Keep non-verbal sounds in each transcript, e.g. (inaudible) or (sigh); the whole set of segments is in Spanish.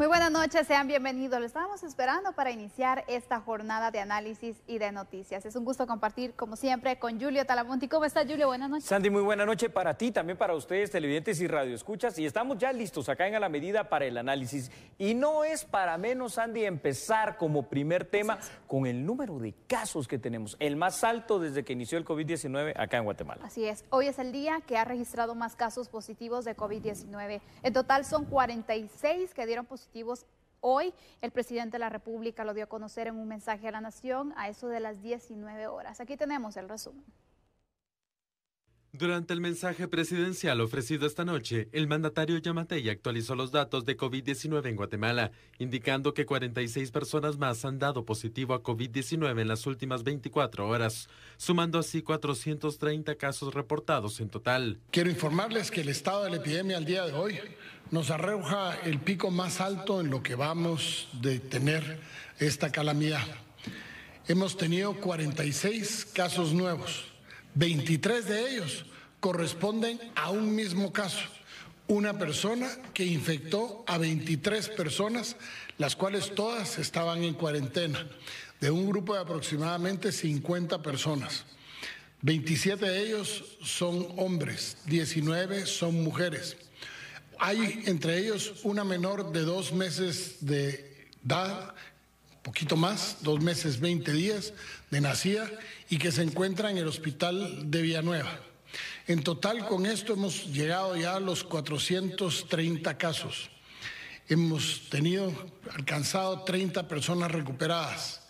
Muy buenas noches, sean bienvenidos. Lo estábamos esperando para iniciar esta jornada de análisis y de noticias. Es un gusto compartir, como siempre, con Julio Talamonti. ¿Cómo estás, Julio? Buenas noches. Sandy, muy buena noche para ti, también para ustedes, televidentes y radioescuchas. Y estamos ya listos acá en A la Medida para el análisis. Y no es para menos, Sandy, empezar como primer tema con el número de casos que tenemos, el más alto desde que inició el COVID-19 acá en Guatemala. Así es. Hoy es el día que ha registrado más casos positivos de COVID-19. En total son 46 que dieron positivos. Hoy el presidente de la República lo dio a conocer en un mensaje a la nación a eso de las 19 horas. Aquí tenemos el resumen. Durante el mensaje presidencial ofrecido esta noche, el mandatario Yamatei actualizó los datos de COVID-19 en Guatemala, indicando que 46 personas más han dado positivo a COVID-19 en las últimas 24 horas, sumando así 430 casos reportados en total. Quiero informarles que el estado de la epidemia al día de hoy nos arroja el pico más alto en lo que vamos de tener esta calamidad. Hemos tenido 46 casos nuevos 23 de ellos corresponden a un mismo caso, una persona que infectó a 23 personas, las cuales todas estaban en cuarentena, de un grupo de aproximadamente 50 personas. 27 de ellos son hombres, 19 son mujeres. Hay entre ellos una menor de dos meses de edad poquito más, dos meses, 20 días de nacida y que se encuentra en el hospital de Villanueva. En total, con esto hemos llegado ya a los 430 casos. Hemos tenido, alcanzado 30 personas recuperadas.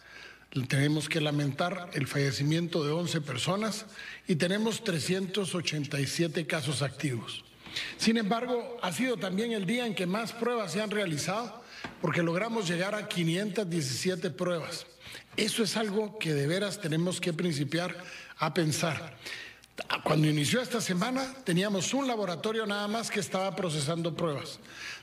Tenemos que lamentar el fallecimiento de 11 personas y tenemos 387 casos activos. Sin embargo, ha sido también el día en que más pruebas se han realizado porque logramos llegar a 517 pruebas. Eso es algo que de veras tenemos que principiar a pensar. Cuando inició esta semana teníamos un laboratorio nada más que estaba procesando pruebas.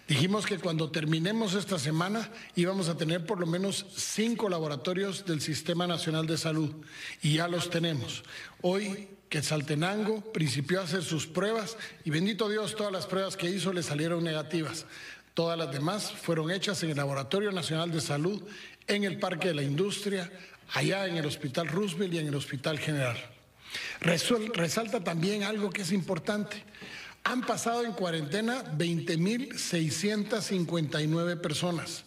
Dijimos que cuando terminemos esta semana íbamos a tener por lo menos cinco laboratorios del Sistema Nacional de Salud y ya los tenemos. Hoy que Saltenango principió a hacer sus pruebas y bendito Dios todas las pruebas que hizo le salieron negativas. Todas las demás fueron hechas en el Laboratorio Nacional de Salud, en el Parque de la Industria, allá en el Hospital Roosevelt y en el Hospital General. resalta también algo que es importante. Han pasado en cuarentena 20.659 personas.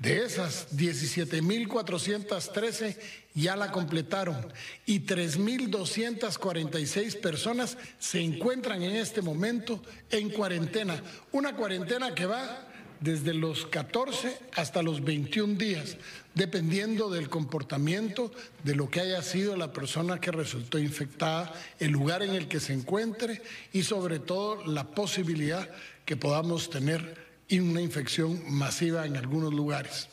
De esas, 17.413 ya la completaron y 3.246 personas se encuentran en este momento en cuarentena. Una cuarentena que va desde los 14 hasta los 21 días, dependiendo del comportamiento, de lo que haya sido la persona que resultó infectada, el lugar en el que se encuentre y sobre todo la posibilidad que podamos tener una infección masiva en algunos lugares.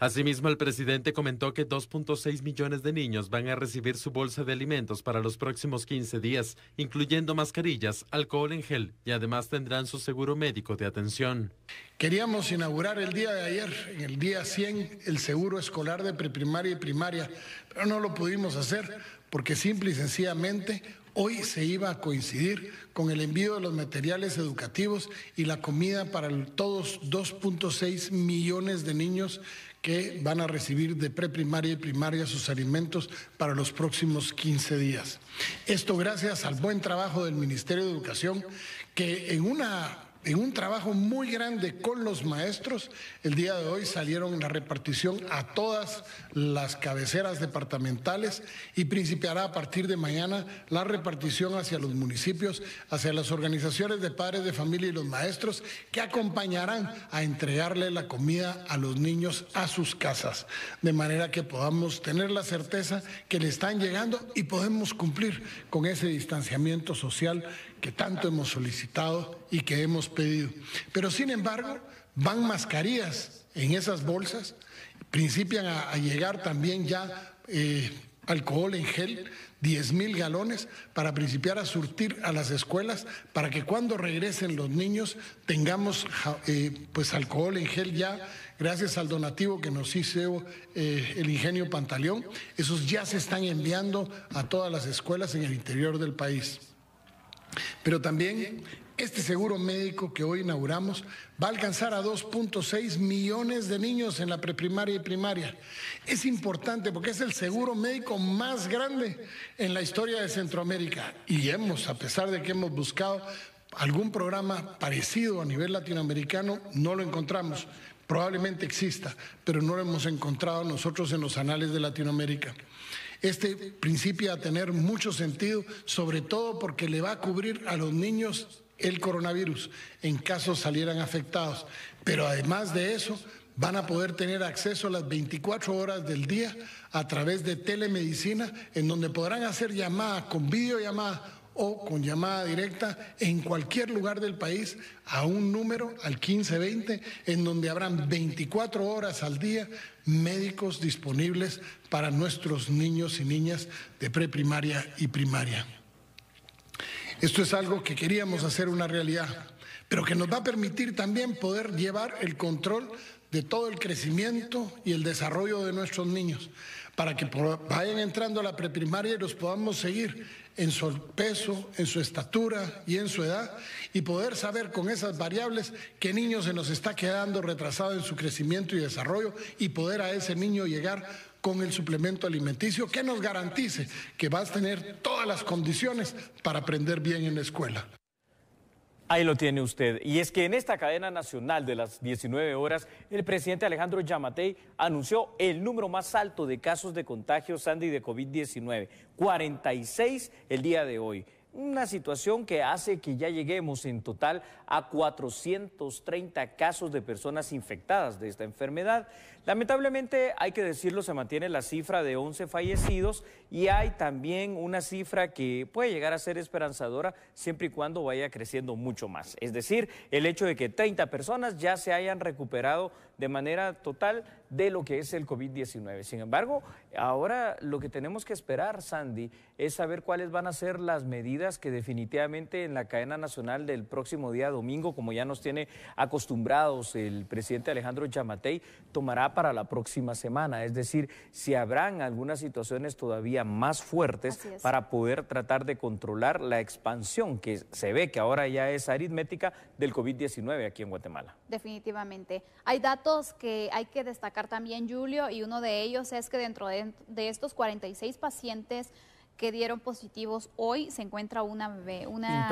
Asimismo, el presidente comentó que 2.6 millones de niños van a recibir su bolsa de alimentos para los próximos 15 días, incluyendo mascarillas, alcohol en gel y además tendrán su seguro médico de atención. Queríamos inaugurar el día de ayer, en el día 100, el seguro escolar de preprimaria y primaria, pero no lo pudimos hacer porque simple y sencillamente hoy se iba a coincidir con el envío de los materiales educativos y la comida para todos 2.6 millones de niños que van a recibir de preprimaria y primaria sus alimentos para los próximos 15 días. Esto gracias al buen trabajo del Ministerio de Educación, que en una en un trabajo muy grande con los maestros, el día de hoy salieron la repartición a todas las cabeceras departamentales y principiará a partir de mañana la repartición hacia los municipios, hacia las organizaciones de padres de familia y los maestros que acompañarán a entregarle la comida a los niños a sus casas, de manera que podamos tener la certeza que le están llegando y podemos cumplir con ese distanciamiento social que tanto hemos solicitado y que hemos pedido. Pero sin embargo, van mascarillas en esas bolsas, principian a, llegar también ya eh, alcohol en gel, 10 mil galones, para principiar a surtir a las escuelas, para que cuando regresen los niños tengamos eh, pues alcohol en gel ya, gracias al donativo que nos hizo eh, el ingenio Pantaleón, esos ya se están enviando a todas las escuelas en el interior del país. Pero también este seguro médico que hoy inauguramos va a alcanzar a 2.6 millones de niños en la preprimaria y primaria. Es importante porque es el seguro médico más grande en la historia de Centroamérica. Y hemos, a pesar de que hemos buscado algún programa parecido a nivel latinoamericano, no lo encontramos. Probablemente exista, pero no lo hemos encontrado nosotros en los anales de Latinoamérica. Este principio va a tener mucho sentido, sobre todo porque le va a cubrir a los niños el coronavirus en caso salieran afectados. Pero además de eso, van a poder tener acceso a las 24 horas del día a través de telemedicina, en donde podrán hacer llamadas con videollamada o con llamada directa en cualquier lugar del país a un número, al 1520, en donde habrán 24 horas al día médicos disponibles para nuestros niños y niñas de preprimaria y primaria. Esto es algo que queríamos hacer una realidad, pero que nos va a permitir también poder llevar el control de todo el crecimiento y el desarrollo de nuestros niños, para que vayan entrando a la preprimaria y los podamos seguir en su peso, en su estatura y en su edad, y poder saber con esas variables qué niño se nos está quedando retrasado en su crecimiento y desarrollo, y poder a ese niño llegar con el suplemento alimenticio que nos garantice que vas a tener todas las condiciones para aprender bien en la escuela. Ahí lo tiene usted. Y es que en esta cadena nacional de las 19 horas, el presidente Alejandro Yamatei anunció el número más alto de casos de contagio Sandy, de COVID-19. 46 el día de hoy. Una situación que hace que ya lleguemos en total a 430 casos de personas infectadas de esta enfermedad. Lamentablemente, hay que decirlo, se mantiene la cifra de 11 fallecidos y hay también una cifra que puede llegar a ser esperanzadora siempre y cuando vaya creciendo mucho más. Es decir, el hecho de que 30 personas ya se hayan recuperado de manera total de lo que es el COVID-19. Sin embargo, ahora lo que tenemos que esperar, Sandy, es saber cuáles van a ser las medidas que definitivamente en la cadena nacional del próximo día domingo, como ya nos tiene acostumbrados el presidente Alejandro Chamatey, tomará para la próxima semana, es decir, si habrán algunas situaciones todavía más fuertes para poder tratar de controlar la expansión que se ve que ahora ya es aritmética del COVID-19 aquí en Guatemala. Definitivamente. Hay datos que hay que destacar también, Julio, y uno de ellos es que dentro de, estos 46 pacientes que dieron positivos hoy se encuentra una una,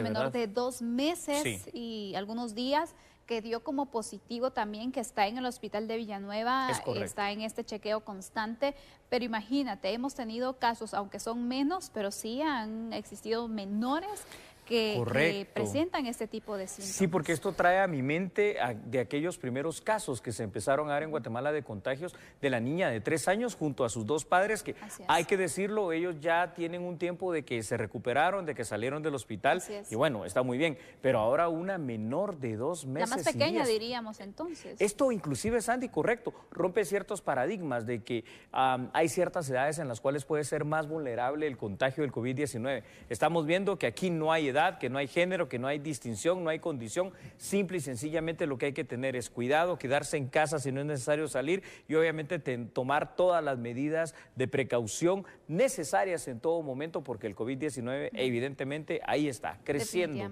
menor de dos meses y algunos días que dio como positivo también, que está en el hospital de Villanueva, está en este chequeo constante, pero imagínate, hemos tenido casos, aunque son menos, pero sí han existido menores que, presentan este tipo de síntomas. Sí, porque esto trae a mi mente de aquellos primeros casos que se empezaron a dar en Guatemala de contagios de la niña de tres años junto a sus dos padres, que hay que decirlo, ellos ya tienen un tiempo de que se recuperaron, de que salieron del hospital, y bueno, está muy bien, pero ahora una menor de dos meses. La más pequeña, diríamos entonces. Esto inclusive, Sandy, correcto, rompe ciertos paradigmas de que hay ciertas edades en las cuales puede ser más vulnerable el contagio del COVID-19. Estamos viendo que aquí no hay edad que no hay género, que no hay distinción, no hay condición. Simple y sencillamente lo que hay que tener es cuidado, quedarse en casa si no es necesario salir y obviamente tomar todas las medidas de precaución necesarias en todo momento porque el COVID-19 evidentemente ahí está, creciendo.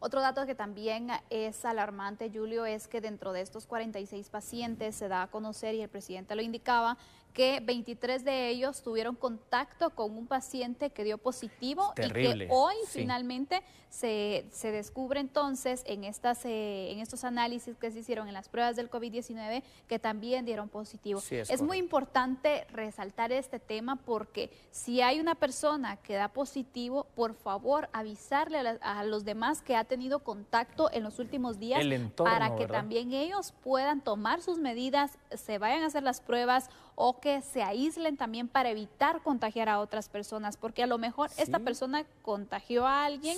Otro dato que también es alarmante, Julio, es que dentro de estos 46 pacientes se da a conocer y el presidente lo indicaba que 23 de ellos tuvieron contacto con un paciente que dio positivo y que hoy finalmente se, descubre entonces en, estas, eh, en estos análisis que se hicieron en las pruebas del COVID-19 que también dieron positivo. es, muy importante resaltar este tema porque si hay una persona que da positivo, por favor avisarle a, los demás que ha tenido contacto en los últimos días para que también ellos puedan tomar sus medidas, se vayan a hacer las pruebas o que se aíslen también para evitar contagiar a otras personas, porque a lo mejor esta persona contagió a alguien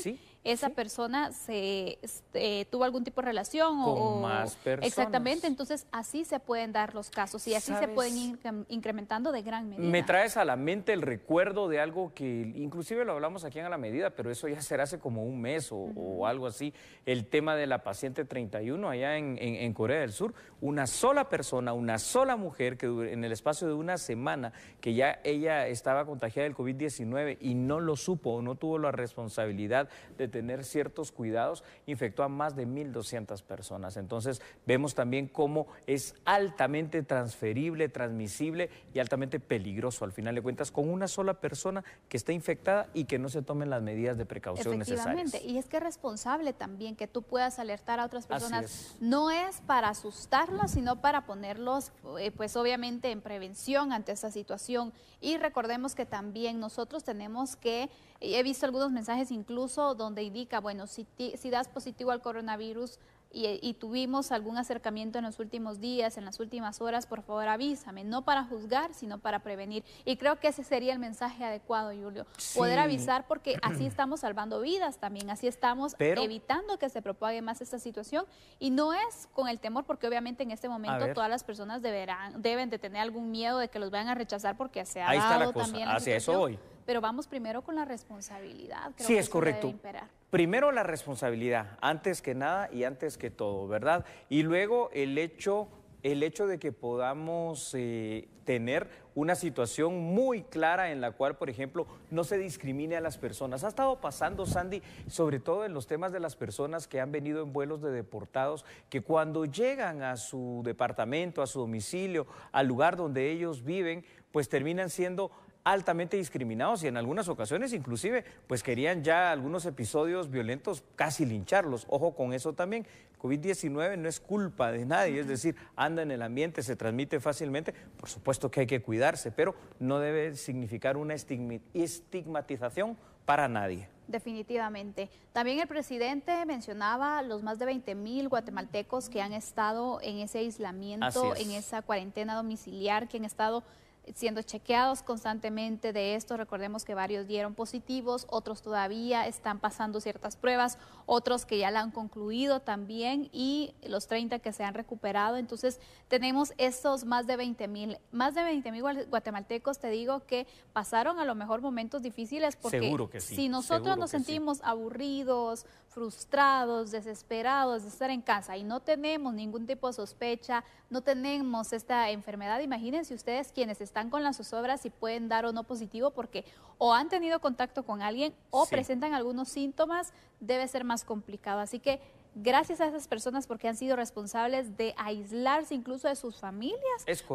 esa persona se este, tuvo algún tipo de relación con o más personas. Exactamente, entonces así se pueden dar los casos y así se pueden ir incrementando de gran medida. Me traes a la mente el recuerdo de algo que inclusive lo hablamos aquí en a la medida, pero eso ya será hace como un mes o, algo así, el tema de la paciente 31 allá en, Corea del Sur, una sola persona, una sola mujer que en el espacio de una semana que ya ella estaba contagiada del COVID-19 y no lo supo o no tuvo la responsabilidad de tener tener ciertos cuidados, infectó a más de 1.200 personas. Entonces vemos también cómo es altamente transferible, transmisible y altamente peligroso al final de cuentas con una sola persona que está infectada y que no se tomen las medidas de precaución necesarias. Y es que es responsable también que tú puedas alertar a otras personas. No es para asustarlos, sino para ponerlos, eh, pues obviamente, en prevención ante esa situación. Y recordemos que también nosotros tenemos que He visto algunos mensajes incluso donde indica, bueno, si, si das positivo al coronavirus, y, tuvimos algún acercamiento en los últimos días, en las últimas horas, por favor avísame, no para juzgar, sino para prevenir. Y creo que ese sería el mensaje adecuado, Julio, poder avisar porque (clears throat) así estamos salvando vidas también, así estamos evitando que se propague más esta situación. Y no es con el temor, porque obviamente en este momento todas las personas deberán, deben de tener algún miedo de que los vayan a rechazar porque se ha Ahí dado está también la Hacia eso hoy. Pero vamos primero con la responsabilidad. Creo sí, es correcto. Primero la responsabilidad, antes que nada y antes que todo, ¿verdad? Y luego el hecho, el hecho de que podamos eh, tener una situación muy clara en la cual, por ejemplo, no se discrimine a las personas. Ha estado pasando, Sandy, sobre todo en los temas de las personas que han venido en vuelos de deportados, que cuando llegan a su departamento, a su domicilio, al lugar donde ellos viven, pues terminan siendo altamente discriminados y en algunas ocasiones inclusive pues querían ya algunos episodios violentos casi lincharlos. Ojo con eso también. COVID-19 no es culpa de nadie, es decir, anda en el ambiente, se transmite fácilmente. Por supuesto que hay que cuidarse, pero no debe significar una estigmatización para nadie. Definitivamente. También el presidente mencionaba los más de 20 mil guatemaltecos que han estado en ese aislamiento, en esa cuarentena domiciliar, que han estado siendo chequeados constantemente de esto. Recordemos que varios dieron positivos, otros todavía están pasando ciertas pruebas, otros que ya la han concluido también y los 30 que se han recuperado. Entonces tenemos estos más de 20 mil, más de 20 mil guatemaltecos, te digo, que pasaron a lo mejor momentos difíciles porque si nosotros nos sentimos aburridos, frustrados, desesperados de estar en casa y no tenemos ningún tipo de sospecha, no tenemos esta enfermedad, imagínense ustedes quienes están están con las zozobras si pueden dar o no positivo porque o han tenido contacto con alguien o presentan algunos síntomas, debe ser más complicado. Así que gracias a esas personas porque han sido responsables de aislarse incluso de sus familias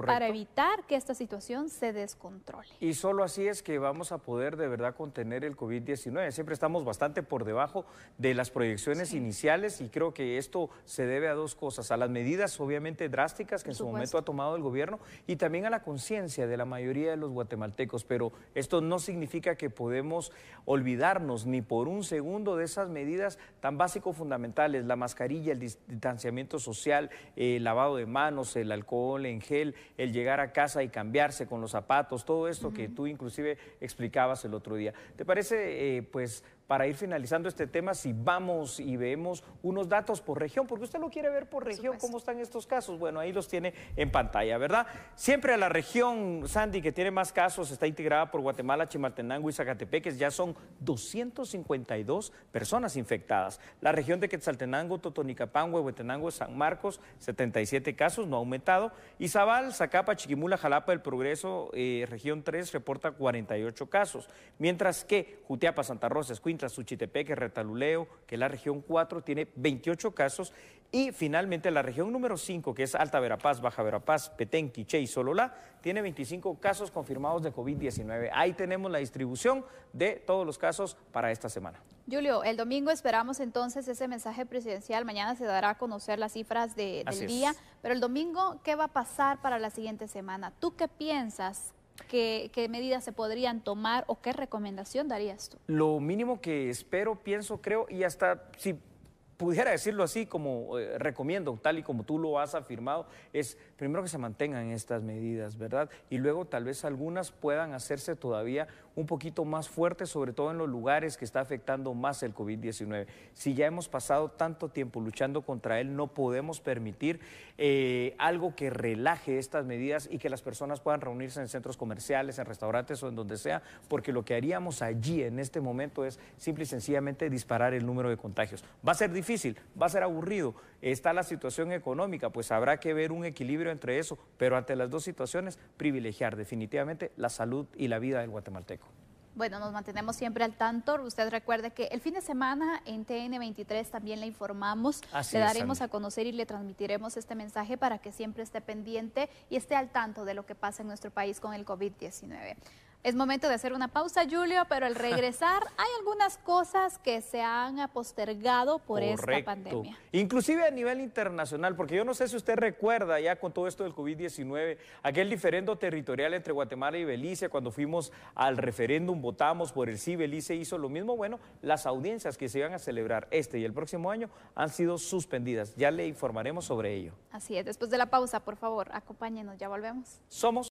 para evitar que esta situación se descontrole. Y solo así es que vamos a poder de verdad contener el COVID-19. Siempre estamos bastante por debajo de las proyecciones iniciales y creo que esto se debe a dos cosas, a las medidas obviamente drásticas que en su momento ha tomado el gobierno y también a la conciencia de la mayoría de los guatemaltecos, pero esto no significa que podemos olvidarnos ni por un segundo de esas medidas tan básico fundamentales la mascarilla, el distanciamiento social, el lavado de manos, el alcohol en gel, el llegar a casa y cambiarse con los zapatos, todo esto que tú inclusive explicabas el otro día. ¿Te parece, eh, pues, para ir finalizando este tema si vamos y vemos unos datos por región, porque usted lo quiere ver por región, cómo están estos casos. Bueno, ahí los tiene en pantalla, ¿verdad? Siempre a la región, Sandy, que tiene más casos, está integrada por Guatemala, Chimaltenango y Zacatepeques, ya son 252 personas infectadas. La región de Quetzaltenango, Totonicapán, Huehuetenango, San Marcos, 77 casos, no ha aumentado. Izabal, Zacapa, Chiquimula, Jalapa El Progreso, eh, región 3, reporta 48 casos. Mientras que Jutiapa, Santa Rosa, mientras Suchitepec, Retaluleo, que es la región 4, tiene 28 casos. Y finalmente la región número 5, que es Alta Verapaz, Baja Verapaz, Petén, Quiché y Solola tiene 25 casos confirmados de COVID-19. Ahí tenemos la distribución de todos los casos para esta semana. Julio, el domingo esperamos entonces ese mensaje presidencial. Mañana se dará a conocer las cifras del día. Pero el domingo, ¿qué va a pasar para la siguiente semana? ¿Tú qué piensas? ¿Qué, medidas se podrían tomar o qué recomendación darías tú? Lo mínimo que espero, pienso, creo, y hasta si pudiera decirlo así, como eh, recomiendo, tal y como tú lo has afirmado, es primero que se mantengan estas medidas, ¿verdad? Y luego tal vez algunas puedan hacerse todavía un poquito más fuertes, sobre todo en los lugares que está afectando más el COVID-19. Si ya hemos pasado tanto tiempo luchando contra él, no podemos permitir eh, algo que relaje estas medidas y que las personas puedan reunirse en centros comerciales, en restaurantes o en donde sea, porque lo que haríamos allí en este momento es simple y sencillamente disparar el número de contagios. Va a ser difícil va a ser aburrido. Está la situación económica, pues habrá que ver un equilibrio entre eso, pero ante las dos situaciones, privilegiar definitivamente la salud y la vida del guatemalteco. Bueno, nos mantenemos siempre al tanto. Usted recuerde que el fin de semana en TN23 también le informamos, le daremos a conocer y le transmitiremos este mensaje para que siempre esté pendiente y esté al tanto de lo que pasa en nuestro país con el COVID-19. Es momento de hacer una pausa, Julio, pero al regresar (laughs) hay algunas cosas que se han postergado por esta pandemia. Inclusive a nivel internacional, porque yo no sé si usted recuerda ya con todo esto del COVID-19, aquel diferendo territorial entre Guatemala y Belice, cuando fuimos al referéndum, votamos por el sí, Belice hizo lo mismo. Bueno, las audiencias que se iban a celebrar este y el próximo año han sido suspendidas. Ya le informaremos sobre ello. Así es, después de la pausa, por favor, acompáñenos, ya volvemos. Somos